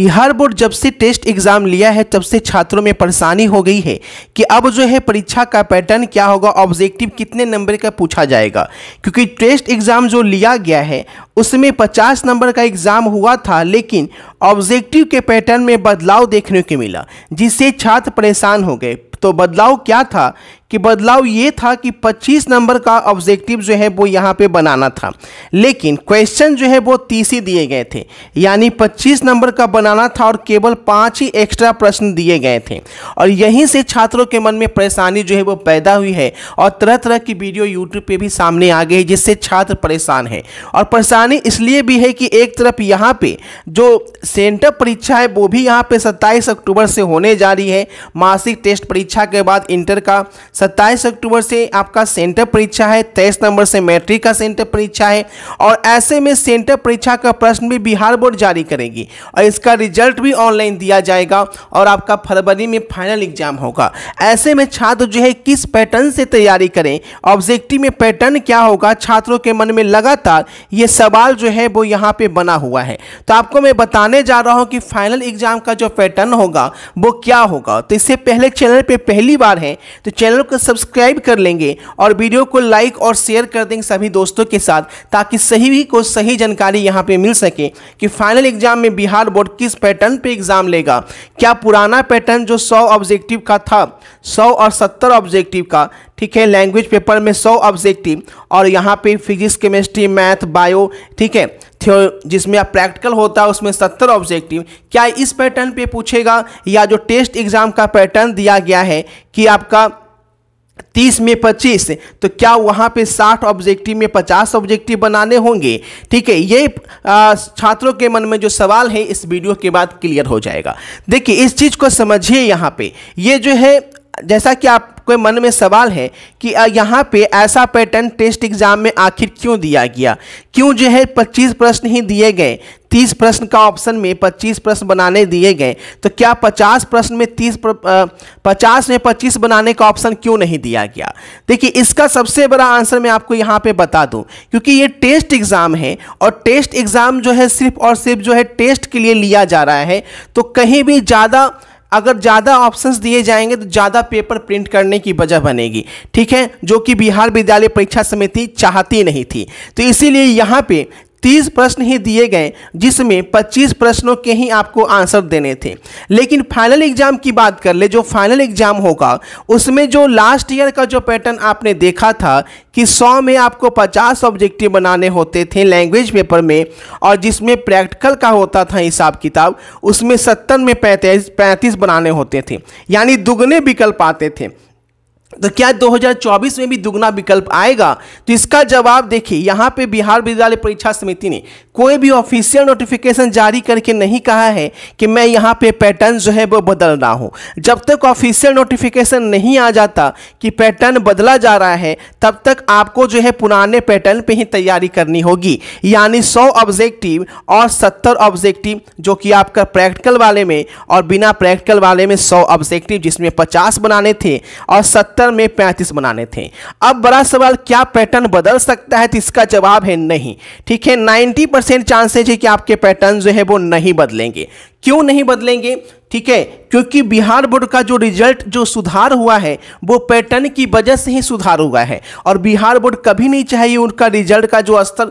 Bihar board जब से test exam लिया है तब से छात्रों में परेशानी हो गई है कि अब जो है परीक्षा का पैटर्न क्या होगा ऑब्जेक्टिव कितने नंबर का पूछा जाएगा क्योंकि टेस्ट एग्ज़ाम जो लिया गया है उसमें 50 नंबर का एग्ज़ाम हुआ था लेकिन ऑब्जेक्टिव के पैटर्न में बदलाव देखने को मिला जिससे छात्र परेशान हो गए तो बदलाव क्या था कि बदलाव ये था कि 25 नंबर का ऑब्जेक्टिव जो है वो यहाँ पे बनाना था लेकिन क्वेश्चन जो है वो तीस ही दिए गए थे यानी 25 नंबर का बनाना था और केवल पाँच ही एक्स्ट्रा प्रश्न दिए गए थे और यहीं से छात्रों के मन में परेशानी जो है वो पैदा हुई है और तरह तरह की वीडियो यूट्यूब पर भी सामने आ गई जिससे छात्र परेशान है और परेशानी इसलिए भी है कि एक तरफ यहाँ पर जो सेंटर परीक्षा है वो भी यहाँ पे 27 अक्टूबर से होने जा रही है मासिक टेस्ट परीक्षा के बाद इंटर का 27 अक्टूबर से आपका सेंटर परीक्षा है तेईस नंबर से मैट्रिक का सेंटर परीक्षा है और ऐसे में सेंटर परीक्षा का प्रश्न भी बिहार बोर्ड जारी करेगी और इसका रिजल्ट भी ऑनलाइन दिया जाएगा और आपका फरवरी में फाइनल एग्जाम होगा ऐसे में छात्र जो है किस पैटर्न से तैयारी करें ऑब्जेक्टिव में पैटर्न क्या होगा छात्रों के मन में लगातार ये सवाल जो है वो यहाँ पर बना हुआ है तो आपको मैं बताने बताने जा रहा हूँ कि फाइनल एग्जाम का जो पैटर्न होगा वो क्या होगा तो इससे पहले चैनल पे पहली बार है तो चैनल को सब्सक्राइब कर लेंगे और वीडियो को लाइक और शेयर कर देंगे सभी दोस्तों के साथ ताकि सही को सही जानकारी यहाँ पर मिल सके कि फाइनल एग्जाम में बिहार बोर्ड किस पैटर्न पर एग्जाम लेगा क्या पुराना पैटर्न जो सौ ऑब्जेक्टिव का था सौ और सत्तर ऑब्जेक्टिव का ठीक है लैंग्वेज पेपर में सौ ऑब्जेक्टिव और यहाँ पे फिजिक्स केमिस्ट्री मैथ बायो ठीक है जिसमें प्रैक्टिकल होता है उसमें सत्तर ऑब्जेक्टिव क्या इस पैटर्न पे पूछेगा या जो टेस्ट एग्ज़ाम का पैटर्न दिया गया है कि आपका तीस में पच्चीस तो क्या वहाँ पे साठ ऑब्जेक्टिव में पचास ऑब्जेक्टिव बनाने होंगे ठीक है ये छात्रों के मन में जो सवाल है इस वीडियो के बाद क्लियर हो जाएगा देखिए इस चीज़ को समझिए यहाँ पे ये जो है जैसा कि आप आपके मन में सवाल है कि यहाँ पे ऐसा पैटर्न टेस्ट एग्जाम में आखिर क्यों दिया गया क्यों जो है पच्चीस प्रश्न ही दिए गए तीस प्रश्न का ऑप्शन में पच्चीस प्रश्न बनाने दिए गए तो क्या पचास प्रश्न में तीस पचास में पच्चीस बनाने का ऑप्शन क्यों नहीं दिया गया देखिए इसका सबसे बड़ा आंसर मैं आपको यहाँ पे बता दूँ क्योंकि ये टेस्ट एग्ज़ाम है और टेस्ट एग्ज़ाम जो है सिर्फ और सिर्फ जो है टेस्ट के लिए लिया जा रहा है तो कहीं भी ज़्यादा अगर ज़्यादा ऑप्शंस दिए जाएंगे तो ज़्यादा पेपर प्रिंट करने की वजह बनेगी ठीक है जो कि बिहार विद्यालय परीक्षा समिति चाहती नहीं थी तो इसीलिए यहाँ पे तीस प्रश्न ही दिए गए जिसमें पच्चीस प्रश्नों के ही आपको आंसर देने थे लेकिन फाइनल एग्जाम की बात कर ले जो फाइनल एग्जाम होगा उसमें जो लास्ट ईयर का जो पैटर्न आपने देखा था कि सौ में आपको पचास ऑब्जेक्टिव बनाने होते थे लैंग्वेज पेपर में और जिसमें प्रैक्टिकल का होता था हिसाब किताब उसमें सत्तर में पैंतीस पैंतीस बनाने होते थे यानी दुगने विकल्प आते थे तो क्या 2024 में भी दुगना विकल्प आएगा तो इसका जवाब देखिए यहाँ पे बिहार विद्यालय परीक्षा समिति ने कोई भी ऑफिशियल नोटिफिकेशन जारी करके नहीं कहा है कि मैं यहाँ पे पैटर्न जो है वो बदल रहा हूँ जब तक ऑफिशियल नोटिफिकेशन नहीं आ जाता कि पैटर्न बदला जा रहा है तब तक आपको जो है पुराने पैटर्न पर ही तैयारी करनी होगी यानी सौ ऑब्जेक्टिव और सत्तर ऑब्जेक्टिव जो कि आपका प्रैक्टिकल वाले में और बिना प्रैक्टिकल वाले में सौ ऑब्जेक्टिव जिसमें पचास बनाने थे और सत्तर सत्तर में पैंतीस बनाने थे अब बड़ा सवाल क्या पैटर्न बदल सकता है तो इसका जवाब है नहीं ठीक है नाइन्टी परसेंट चांसेज है कि आपके पैटर्न जो है वो नहीं बदलेंगे क्यों नहीं बदलेंगे ठीक है क्योंकि बिहार बोर्ड का जो रिजल्ट जो सुधार हुआ है वो पैटर्न की वजह से ही सुधार हुआ है और बिहार बोर्ड कभी नहीं चाहिए उनका रिजल्ट का जो स्तर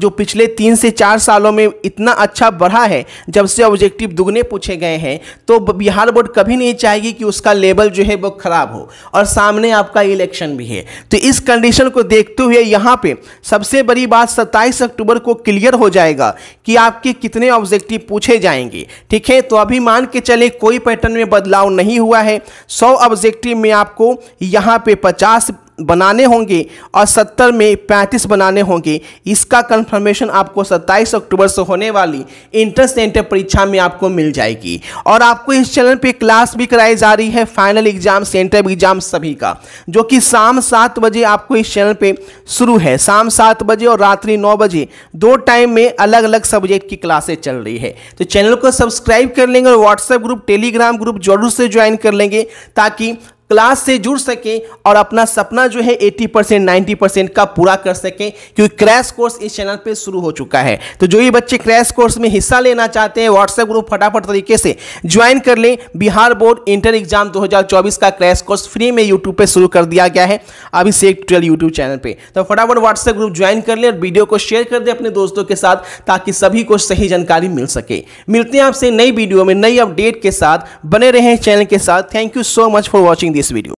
जो पिछले तीन से चार सालों में इतना अच्छा बढ़ा है जब से ऑब्जेक्टिव दुगने पूछे गए हैं तो बिहार बोर्ड कभी नहीं चाहेगी कि उसका लेवल जो है वो खराब हो और सामने आपका इलेक्शन भी है तो इस कंडीशन को देखते हुए यहाँ पर सबसे बड़ी बात सत्ताईस अक्टूबर को क्लियर हो जाएगा कि आपके कितने ऑब्जेक्टिव पूछे जाएंगे जाएंगे ठीक है तो अभी मान के चले कोई पैटर्न में बदलाव नहीं हुआ है सौ ऑब्जेक्टिव में आपको यहाँ पे पचास बनाने होंगे और सत्तर में पैंतीस बनाने होंगे इसका कंफर्मेशन आपको सत्ताईस अक्टूबर से होने वाली इंट्रेंस सेंटर परीक्षा में आपको मिल जाएगी और आपको इस चैनल पे क्लास भी कराई जा रही है फाइनल एग्जाम सेंटर एग्जाम सभी का जो कि शाम सात बजे आपको इस चैनल पे शुरू है शाम सात बजे और रात्रि नौ बजे दो टाइम में अलग अलग सब्जेक्ट की क्लासे चल रही है तो चैनल को सब्सक्राइब कर लेंगे और व्हाट्सएप ग्रुप टेलीग्राम ग्रुप जरूर से ज्वाइन कर लेंगे ताकि क्लास से जुड़ सकें और अपना सपना जो है 80 परसेंट नाइन्टी परसेंट का पूरा कर सकें क्योंकि क्रैश कोर्स इस चैनल पे शुरू हो चुका है तो जो भी बच्चे क्रैश कोर्स में हिस्सा लेना चाहते हैं व्हाट्सएप ग्रुप फटाफट तरीके से ज्वाइन कर लें बिहार बोर्ड इंटर एग्जाम 2024 का क्रैश कोर्स फ्री में यूट्यूब पर शुरू कर दिया गया है अभी से ट्वेल्व यूट्यूब चैनल पर तो फटाफट व्हाट्सएप ग्रुप ज्वाइन कर लें और वीडियो को शेयर कर दें अपने दोस्तों के साथ ताकि सभी को सही जानकारी मिल सके मिलते हैं आपसे नई वीडियो में नई अपडेट के साथ बने रहें चैनल के साथ thank you so much for watching this video.